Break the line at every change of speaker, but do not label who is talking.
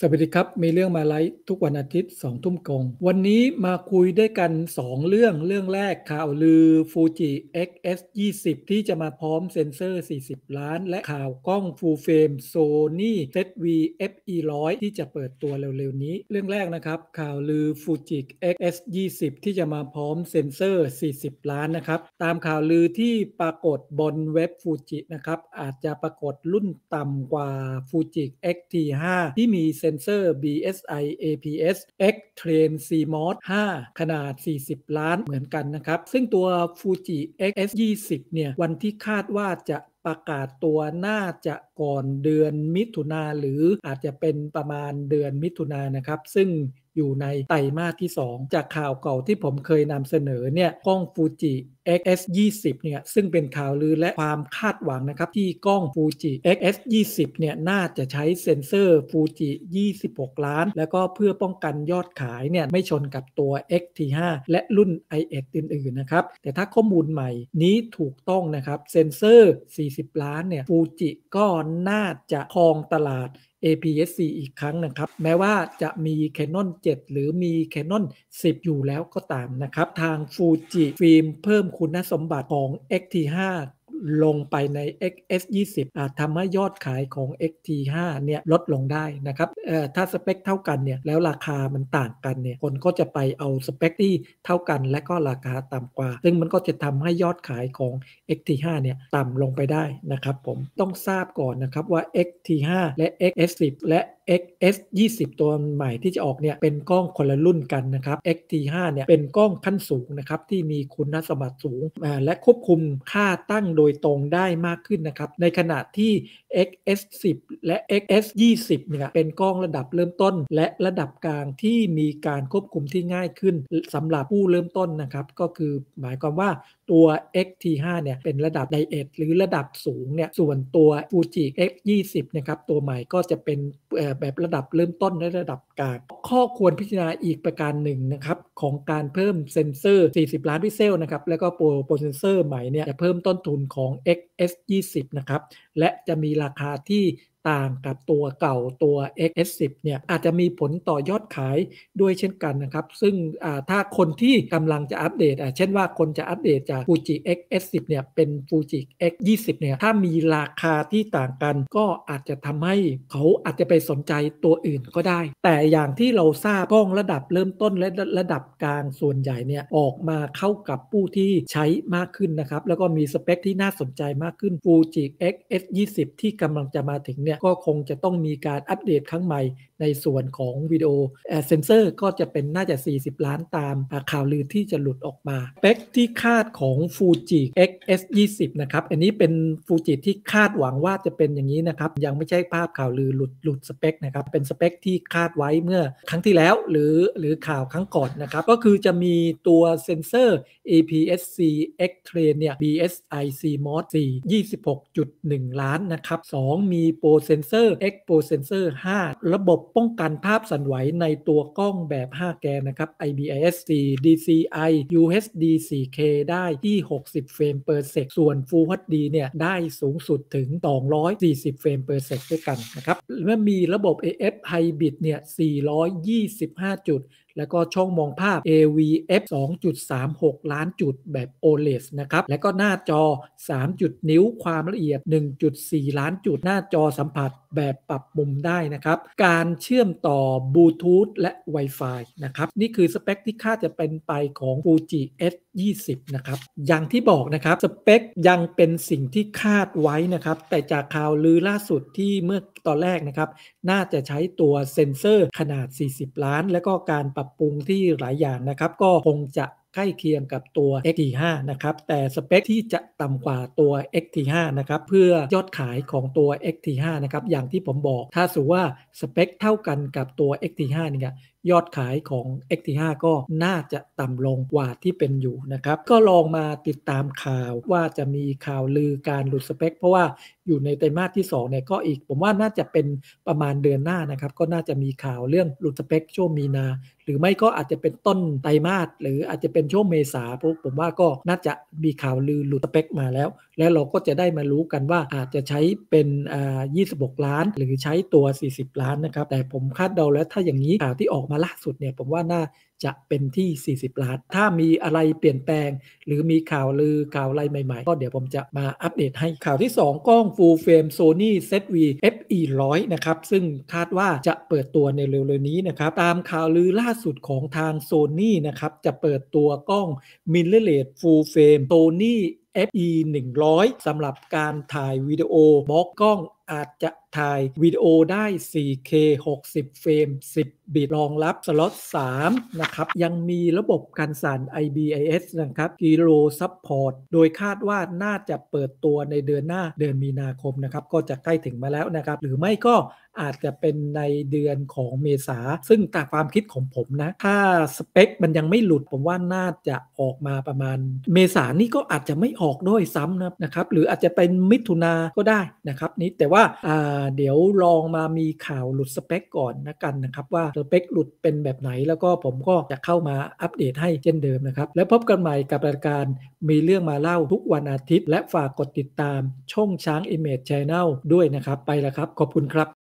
สวัสดีครับมีเรื่องมาไลฟ์ทุกวันอาทิตย์สองทุ่มกงวันนี้มาคุยด้วยกัน 2 เรื่องเรื่องแรกข่าวลือฟูจิ XS 20ที่จะมาพร้อมเซ็นเซอร์ 40 ล้าน และข่าวกล้องฟูลเฟรม Sony ZV FE 100ที่จะเปิดตัวเร็วๆนี้ เรื่องแรกนะครับข่าวลือฟูจิ XS 20ที่จะมาพร้อมเซ็นเซอร์ 40 ล้านนะครับตามข่าวลือที่ปรากฏบนเว็บฟูจินะครับอาจจะปรากฏรุ่นต่ำกว่าฟูจิ XT5 ที่มี Sensor BSI APS X Train CMOS 5 ขนาด 40 ล้านเหมือนกันนะครับ ซึ่งตัว Fuji XS 20เนี่ย วันที่คาดว่าจะประกาศตัวน่าจะก่อนเดือนมิถุนาหรืออาจจะเป็นประมาณเดือนมิถุนานะครับซึ่งอยู่ในไตรมาสที่ 2 จากข่าวเก่าที่ผมเคยนำเสนอ เนี่ยกล้องฟูจิ XS20 เนี่ย ซึ่งเป็นข่าวลือและความคาดหวังนะครับที่กล้องฟูจิ XS20 เนี่ยน่าจะใช้เซ็นเซอร์ฟูจิ26 ล้านแล้วก็เพื่อป้องกันยอดขายเนี่ย ไม่ชนกับตัว XT5 และรุ่น i ออื่นๆนะครับ แต่ถ้าข้อมูลใหม่นี้ถูกต้องนะครับเซ็นเซอร์ 4 40ล้านเนี่ยฟูจิก็น่าจะครองตลาด APS-C อีกครั้งนะครับ แม้ว่าจะมี Canon 7หรือมี Canon 10 อยู่แล้วก็ตามนะครับ ทางฟูจิฟิล์มเพิ่มคุณสมบัติของ X-T5 ลงไปใน XS 20อาจทำให้ยอดขายของ XT 5เนี่ยลดลงได้นะครับถ้าสเปคเท่ากันเนี่ยแล้วราคามันต่างกันเนี่ยคนก็จะไปเอา สเปคที่ เท่ากัน และก็ราคาต่ำกว่า ซึ่งมันก็จะทำให้ยอดขายของ XT 5เนี่ยต่ำลงไปได้นะครับผม ต้องทราบก่อนนะครับว่า XT 5และ XS 10และ XS 20 ตัวใหม่ที่จะออกเนี่ยเป็นกล้องคนละรุ่นกันนะครับ XT 5เนี่ยเป็นกล้องขั้นสูงนะครับที่มีคุณสมบัติสูงและควบคุมค่าตั้งโดยตรงได้มากขึ้นนะครับในขณะที่ XS 10และ XS 20เนี่ยเป็นกล้องระดับเริ่มต้น และระดับกลางที่มีการควบคุมที่ง่ายขึ้นสำหรับผู้เริ่มต้นนะครับก็คือหมายความว่าตัว XT5 เนี่ยเป็นระดับไดเอทหรือระดับสูงเนี่ยส่วนตัว Fuji X20 นะครับตัวใหม่ก็จะเป็นแบบระดับเริ่มต้นและระดับกลาง ข้อควรพิจารณาอีกประการหนึ่งนะครับของการเพิ่มเซ็นเซอร์ 40 ล้านพิกเซลนะครับ แล้วก็โปรโปรเซนเซอร์ใหม่เนี่ยจะเพิ่มต้นทุนของ XS 20นะครับ และจะมีราคาที่ต่างกับตัวเก่าตัว XS10 เนี่ยอาจจะมีผลต่อยอดขายด้วยเช่นกันนะครับ ซึ่งถ้าคนที่กำลังจะอัปเดตเช่นว่าคนจะอัปเดตจาก Fuji XS10 เนี่ยเป็น Fuji X20 เนี่ยถ้ามีราคาที่ต่างกันก็อาจจะทำให้เขาอาจจะไปสนใจตัวอื่นก็ได้ แต่อย่างที่เราทราบกล้องระดับเริ่มต้นและระดับกลาง ส่วนใหญ่เนี่ยออกมาเข้ากับผู้ที่ใช้มากขึ้นนะครับแล้วก็มีสเปคที่น่าสนใจมากขึ้น Fuji XS20 ที่กำลังจะมาถึงเนี่ยี่ยก็คงจะต้องมีการอัปเดตครั้งใหม่ในส่วนของวิดีโอเซนเซอร์ก็จะเป็นน่าจะ 40 ล้านตามข่าวลือที่จะหลุดออกมาเปกที่คาดของฟูจิ XS20 นะครับ อันนี้เป็นฟูจิที่คาดหวังว่าจะเป็นอย่างนี้นะครับ ยังไม่ใช่ภาพข่าวลือหลุดหลุดสเปคนะครับ เป็นสเปค ที่คาดไว้เมื่อครั้งที่แล้วหรือหรือข่าวครั้งก่อนนะครับ ก็คือจะมีตัวเซนเซอร์ APS-C X Train เนี่ย BSI CMOS 4 26.1 ล้านนะครับ2มีโปรเซนเซอร์ X โปรเซนเซอร์5ระบบป้องกันภาพสั่นไหวในตัวกล้องแบบ 5 แกนนะครับ IBIS-C DCI UHD 4K ได้ที่ 60 เฟรมเปอร์เซกส่วน Full HD เนี่ยได้สูงสุดถึง240 เฟรมเปอร์เซกด้วยกันนะครับ และมีระบบ AF Hybrid เนี่ย 425 จุดแล้วก็ช่องมองภาพ AVF 2.36 ล้านจุดแบบ OLED นะครับ แล้วก็หน้าจอ3นิ้วความละเอียด 1.4 ล้านจุดหน้าจอสัมผัสแบบปรับมุมได้นะครับ การเชื่อมต่อบลูทูธและ Wi-Fi นะครับ นี่คือสเปคที่คาดจะเป็นไปของ Fuji S 20นะครับ อย่างที่บอกนะครับ สเปคยังเป็นสิ่งที่คาดไว้นะครับ แต่จากข่าวลือล่าสุดที่เมื่อตอนแรกนะครับ น่าจะใช้ตัวเซ็นเซอร์ขนาด 40 ล้าน แล้วก็การปรับปรุงที่หลายอย่างนะครับ ก็คงจะใกล้เคียงกับตัว XT5 นะครับ แต่สเปค ที่จะต่ำกว่าตัว XT5 นะครับ เพื่อยอดขายของตัว XT5 นะครับ อย่างที่ผมบอก ถ้าสูว่าสเปค เท่ากันกับตัว XT5 นี่ยยอดขายของ XT5 ก็น่าจะต่ำลงกว่าที่เป็นอยู่นะครับ ก็ลองมาติดตามข่าวว่าจะมีข่าวลือการหลุดสเปคเพราะว่าอยู่ในไตรมาสที่2เนี่ยก็อีก ผมว่าน่าจะเป็นประมาณเดือนหน้านะครับ ก็น่าจะมีข่าวเรื่องหลุดสเปคช่วงมีนา หรือไม่ก็อาจจะเป็นต้นไตรมาสหรืออาจจะเป็นช่วงเมษาพุ๊ผมว่าก็น่าจะมีข่าวลือหลุดสเปค มาแล้ว และเราก็จะได้มารู้กันว่าอาจจะใช้เป็นอ่า26 ล้าน หรือใช้ตัว 40 ล้านนะครับแต่ผมคาดเดาแล้วถ้าอย่างนี้ข่าวที่ออกมาาล่าสุดเนี่ยผมว่าน่าจะเป็นที่ 40ล้านถ้ามีอะไรเปลี่ยนแปลง หรือมีข่าวลือข่าวอะไรใหม่ๆ ก็เดี๋ยวผมจะมาอัปเดตให้ ข่าวที่ 2 กล้อง Full Frame Sony ZV FE 100นะครับ ซึ่งคาดว่าจะเปิดตัวในเร็วๆนี้นะครับ ตามข่าวลือล่าสุดของทาง Sony นะครับ จะเปิดตัวกล้อง Mirrorless Full Frame Sony FE 100สำหรับการถ่ายวิดีโอบล็อกกล้องอาจจะถ่าย วิดีโอได้ 4K 60 เฟรม 10 บิตรองรับสล็อต 3 นะครับ ยังมีระบบการสั่น IBIS นะครับกิโลซั p พอร์ต โดยคาดว่าน่าจะเปิดตัวในเดือนหน้าเดือนมีนาคม นะครับ ก็จะใกล้ถึงมาแล้วนะครับ หรือไม่ก็อาจจะเป็นในเดือนของเมษา ซึ่งตามความคิดของผม นะ ถ้าสเปค มันยังไม่หลุด ผมว่าน่าจะออกมาประมาณ เมษานี่ก็อาจจะไม่ออกด้วยซ้ำนะครับ หรืออาจจะเป็นมิถุนาก็ได้นะครับนี้แต่ว่าเดี๋ยวลองมามีข่าวหลุดสเปค ก่อนนะกันนะครับว่าสเปคหลุดเป็นแบบไหน แล้วก็ผมก็จะเข้ามาอัปเดตให้เช่นเดิมนะครับ แล้วพบกันใหม่กับรายการมีเรื่องมาเล่าทุกวันอาทิตย์ และฝากกดติดตามช่องช้าง Image Channel ด้วยนะครับ ไปแล้วครับ ขอบคุณครับ